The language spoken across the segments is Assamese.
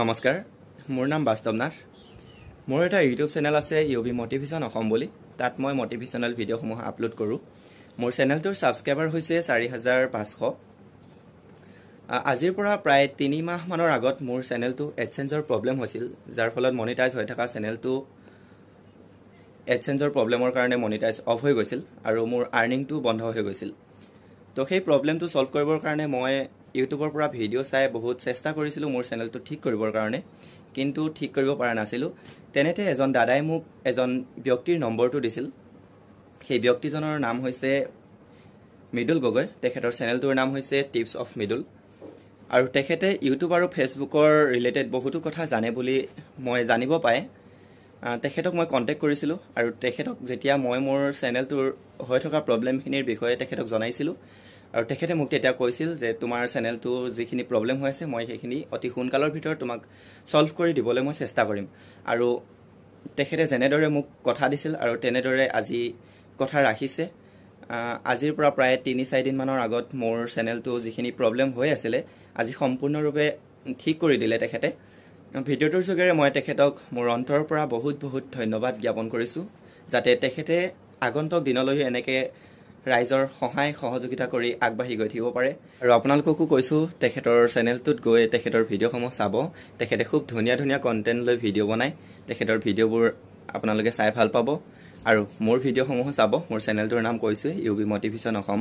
নমস্কাৰ মোৰ নাম বাস্তৱ নাথ মোৰ এটা ইউটিউব চেনেল আছে ইউ বি মটিভেশ্যন অসম বুলি তাত মই মটিভেশ্যনেল ভিডিঅ'সমূহ আপলোড কৰোঁ মোৰ চেনেলটোৰ ছাবস্ক্ৰাইবাৰ হৈছে চাৰি হাজাৰ পাঁচশ আজিৰ পৰা প্ৰায় তিনি মাহমানৰ আগত মোৰ চেনেলটো এডচেঞ্জৰ প্ৰব্লেম হৈছিল যাৰ ফলত মনিটাইজ হৈ থকা চেনেলটো এডচেঞ্জৰ প্ৰব্লেমৰ কাৰণে মনিটাইজ অফ হৈ গৈছিল আৰু মোৰ আৰ্ণিংটো বন্ধ হৈ গৈছিল তো সেই প্ৰব্লেমটো ছল্ভ কৰিবৰ কাৰণে মই ইউটিউবৰ পৰা ভিডিঅ' চাই বহুত চেষ্টা কৰিছিলোঁ মোৰ চেনেলটো ঠিক কৰিবৰ কাৰণে কিন্তু ঠিক কৰিব পৰা নাছিলোঁ তেনেতে এজন দাদাই মোক এজন ব্যক্তিৰ নম্বৰটো দিছিল সেই ব্যক্তিজনৰ নাম হৈছে মৃদুল গগৈ তেখেতৰ চেনেলটোৰ নাম হৈছে টিপছ অফ মৃদুল আৰু তেখেতে ইউটিউব আৰু ফেচবুকৰ ৰিলেটেড বহুতো কথা জানে বুলি মই জানিব পাৰে তেখেতক মই কণ্টেক্ট কৰিছিলোঁ আৰু তেখেতক যেতিয়া মই মোৰ চেনেলটোৰ হৈ থকা প্ৰব্লেমখিনিৰ বিষয়ে তেখেতক জনাইছিলোঁ আৰু তেখেতে মোক তেতিয়া কৈছিল যে তোমাৰ চেনেলটোৰ যিখিনি প্ৰব্লেম হৈ আছে মই সেইখিনি অতি সোনকালৰ ভিতৰত তোমাক ছল্ভ কৰি দিবলৈ মই চেষ্টা কৰিম আৰু তেখেতে যেনেদৰে মোক কথা দিছিল আৰু তেনেদৰে আজি কথা ৰাখিছে আজিৰ পৰা প্ৰায় তিনি চাৰিদিনমানৰ আগত মোৰ চেনেলটো যিখিনি প্ৰব্লেম হৈ আছিলে আজি সম্পূৰ্ণৰূপে ঠিক কৰি দিলে তেখেতে ভিডিঅ'টোৰ যোগেৰে মই তেখেতক মোৰ অন্তৰৰ পৰা বহুত বহুত ধন্যবাদ জ্ঞাপন কৰিছোঁ যাতে তেখেতে আগন্তক দিনলৈ এনেকৈ ৰাইজৰ সহায় সহযোগিতা কৰি আগবাঢ়ি গৈ থাকিব পাৰে আৰু আপোনালোককো কৈছোঁ তেখেতৰ চেনেলটোত গৈ তেখেতৰ ভিডিঅ'সমূহ চাব তেখেতে খুব ধুনীয়া ধুনীয়া কণ্টেণ্ট লৈ ভিডিঅ' বনায় তেখেতৰ ভিডিঅ'বোৰ আপোনালোকে চাই ভাল পাব আৰু মোৰ ভিডিঅ'সমূহো চাব মোৰ চেনেলটোৰ নাম কৈছোঁ ইউ বি মটিভেশ্যন অসম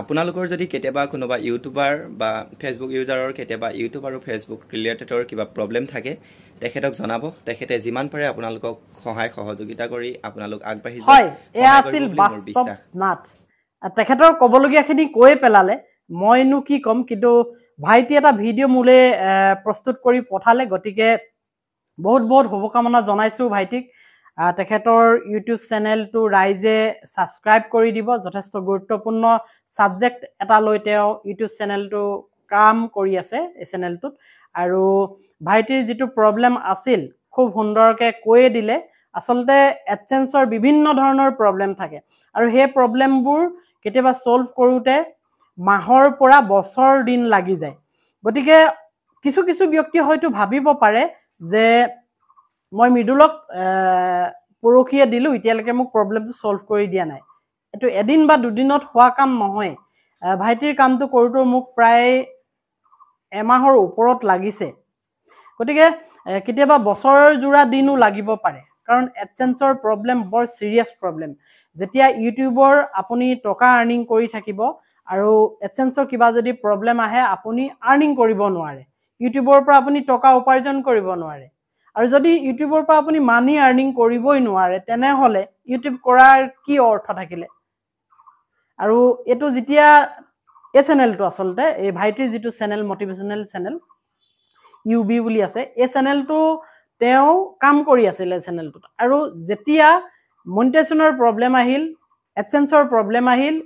আপোনালোকৰ যদি কেতিয়াবা কোনোবা ইউটিউবাৰ বা ফেচবুক ইউজাৰৰ কেতিয়াবা ইউটিউব আৰু ফেচবুক ৰিলেটেডৰ কিবা প্ৰব্লেম থাকে তেখেতক জনাব তেখেতে যিমান পাৰে আপোনালোকক সহায় সহযোগিতা কৰি আপোনালোক আগবাঢ়ি তেখেতৰ ক'বলগীয়াখিনি কৈ পেলালে মইনো কি ক'ম কিন্তু ভাইটি এটা ভিডিঅ' মোলৈ প্ৰস্তুত কৰি পঠালে গতিকে বহুত বহুত শুভকামনা জনাইছোঁ ভাইটিক তেখেতৰ ইউটিউব চেনেলটো ৰাইজে ছাবস্ক্ৰাইব কৰি দিব যথেষ্ট গুৰুত্বপূৰ্ণ ছাবজেক্ট এটা লৈ তেওঁ ইউটিউব চেনেলটো কাম কৰি আছে এই চেনেলটোত আৰু ভাইটিৰ যিটো প্ৰব্লেম আছিল খুব সুন্দৰকৈ কৈয়ে দিলে আচলতে এডচেঞ্চৰ বিভিন্ন ধৰণৰ প্ৰব্লেম থাকে আৰু সেই প্ৰব্লেমবোৰ কেতিয়াবা ছল্ভ কৰোঁতে মাহৰ পৰা বছৰ দিন লাগি যায় গতিকে কিছু কিছু ব্যক্তিয়ে হয়তো ভাবিব পাৰে যে মই মৃদুলক পৰহিয়ে দিলোঁ এতিয়ালৈকে মোক প্ৰব্লেমটো ছল্ভ কৰি দিয়া নাই এইটো এদিন বা দুদিনত হোৱা কাম নহয় ভাইটিৰ কামটো কৰোঁতেও মোক প্ৰায় এমাহৰ ওপৰত লাগিছে গতিকে কেতিয়াবা বছৰৰ যোৰা দিনো লাগিব পাৰে কাৰণ এডচেঞ্চৰ প্ৰব্লেম বৰ ছিৰিয়াছ প্ৰব্লেম যেতিয়া ইউটিউবৰ আপুনি টকা আৰ্ণিং কৰি থাকিব আৰু এডচেঞ্চৰ কিবা যদি প্ৰব্লেম আহে আপুনি আৰ্ণিং কৰিব নোৱাৰে ইউটিউবৰ পৰা আপুনি টকা উপাৰ্জন কৰিব নোৱাৰে আৰু যদি ইউটিউবৰ পৰা আপুনি মানি আৰ্নিং কৰিবই নোৱাৰে তেনেহ'লে ইউটিউব কৰাৰ কি অৰ্থ থাকিলে আৰু এইটো যেতিয়া এই চেনেলটো আচলতে এই ভাইটিৰ যিটো channel motivational channel U B বুলি আছে এই চেনেলটো তেওঁ কাম কৰি আছিলে চেনেলটোত আৰু যেতিয়া মনিটাইজেশ্যনৰ প্ৰব্লেম আহিল এডচেঞ্চৰ প্ৰব্লেম আহিল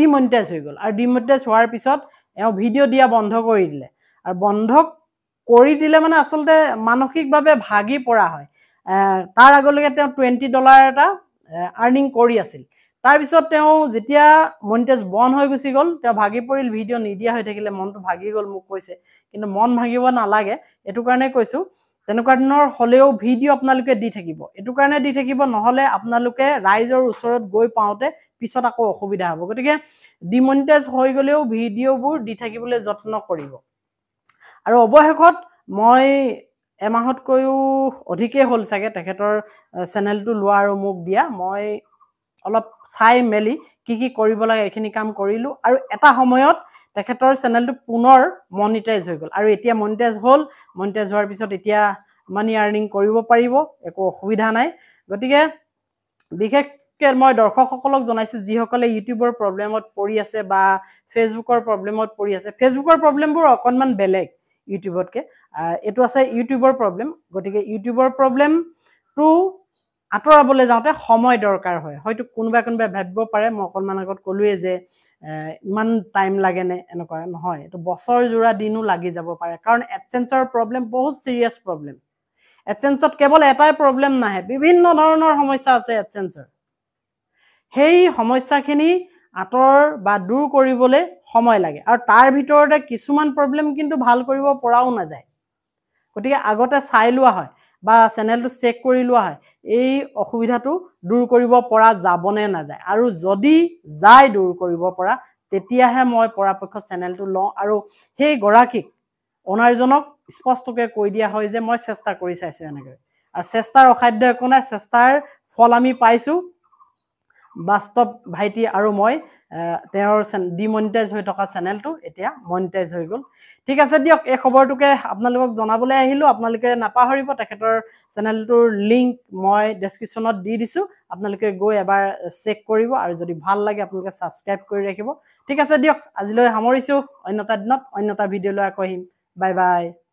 ডিমনিটাইজ হৈ গ'ল আৰু ডিমনিটাইজ হোৱাৰ পিছত এওঁ ভিডিঅ' দিয়া বন্ধ কৰি দিলে আৰু বন্ধ কৰি দিলে মানে আচলতে মানসিকভাৱে ভাগি পৰা হয় তাৰ আগলৈকে তেওঁ টুৱেণ্টি ডলাৰ এটা আৰ্ণিং কৰি আছিল তাৰপিছত তেওঁ যেতিয়া মণিতেজ বন হৈ গুচি গ'ল তেওঁ ভাগি পৰিল ভিডিঅ' নিদিয়া হৈ থাকিলে মনটো ভাগি গ'ল মোক কৈছে কিন্তু মন ভাগিব নালাগে এইটো কাৰণে কৈছোঁ তেনেকুৱা ধৰণৰ হ'লেও ভিডিঅ' আপোনালোকে দি থাকিব এইটো কাৰণে দি থাকিব নহ'লে আপোনালোকে ৰাইজৰ ওচৰত গৈ পাওঁতে পিছত আকৌ অসুবিধা হ'ব গতিকে ডিমনিটাইজ হৈ গ'লেও ভিডিঅ'বোৰ দি থাকিবলৈ যত্ন কৰিব আৰু অৱশেষত মই এমাহতকৈও অধিকেই হ'ল চাগে তেখেতৰ চেনেলটো লোৱা আৰু মোক দিয়া মই অলপ চাই মেলি কি কি কৰিব লাগে এইখিনি কাম কৰিলোঁ আৰু এটা সময়ত তেখেতৰ চেনেলটো পুনৰ মনিটাইজ হৈ গ'ল আৰু এতিয়া মনিটাইজ হ'ল মনিটাইজ হোৱাৰ পিছত এতিয়া মানি আৰ্ণিং কৰিব পাৰিব একো অসুবিধা নাই গতিকে বিশেষকৈ মই দৰ্শকসকলক জনাইছোঁ যিসকলে ইউটিউবৰ প্ৰব্লেমত পৰি আছে বা ফেচবুকৰ প্ৰব্লেমত পৰি আছে ফেচবুকৰ প্ৰব্লেমবোৰ অকণমান বেলেগ ইউটিউবতকৈ এইটো আছে ইউটিউবৰ প্ৰব্লেম গতিকে ইউটিউবৰ প্ৰব্লেমটো আঁতৰাবলৈ যাওঁতে সময় দৰকাৰ হয় হয়তো কোনোবাই কোনোবাই ভাবিব পাৰে মই অকণমান আগত ক'লোৱেই যে ইমান টাইম লাগেনে এনেকুৱা নহয় এইটো বছৰ যোৰা দিনো লাগি যাব পাৰে কাৰণ এডচেঞ্চৰ প্ৰব্লেম বহুত ছিৰিয়াছ প্ৰব্লেম এডচেঞ্চত কেৱল এটাই প্ৰব্লেম নাহে বিভিন্ন ধৰণৰ সমস্যা আছে এডচেঞ্চৰ সেই সমস্যাখিনি আঁতৰ বা দূৰ কৰিবলৈ সময় লাগে আৰু তাৰ ভিতৰতে কিছুমান প্ৰব্লেম কিন্তু ভাল কৰিব পৰাও নাযায় গতিকে আগতে চাই লোৱা হয় বা চেনেলটো চেক কৰি লোৱা হয় এই অসুবিধাটো দূৰ কৰিব পৰা যাবনে নাযায় আৰু যদি যায় দূৰ কৰিব পৰা তেতিয়াহে মই পৰাপক্ষত চেনেলটো লওঁ আৰু সেই গৰাকীক অনাৰজনক স্পষ্টকৈ কৈ দিয়া হয় যে মই চেষ্টা কৰি চাইছোঁ এনেকৈ আৰু চেষ্টাৰ অসাধ্য একো নাই চেষ্টাৰ ফল আমি পাইছোঁ বাস্তৱ ভাইটি আৰু মই তেওঁৰ চেন ডিমনিটাইজ হৈ থকা চেনেলটো এতিয়া মনিটাইজ হৈ গ'ল ঠিক আছে দিয়ক এই খবৰটোকে আপোনালোকক জনাবলৈ আহিলোঁ আপোনালোকে নাপাহৰিব তেখেতৰ চেনেলটোৰ লিংক মই ডেছক্ৰিপশ্যনত দি দিছোঁ আপোনালোকে গৈ এবাৰ চেক কৰিব আৰু যদি ভাল লাগে আপোনালোকে ছাবস্ক্ৰাইব কৰি ৰাখিব ঠিক আছে দিয়ক আজিলৈ সামৰিছোঁ অন্য এটা দিনত অন্য এটা ভিডিঅ' লৈ আকৌ আহিম বাই বাই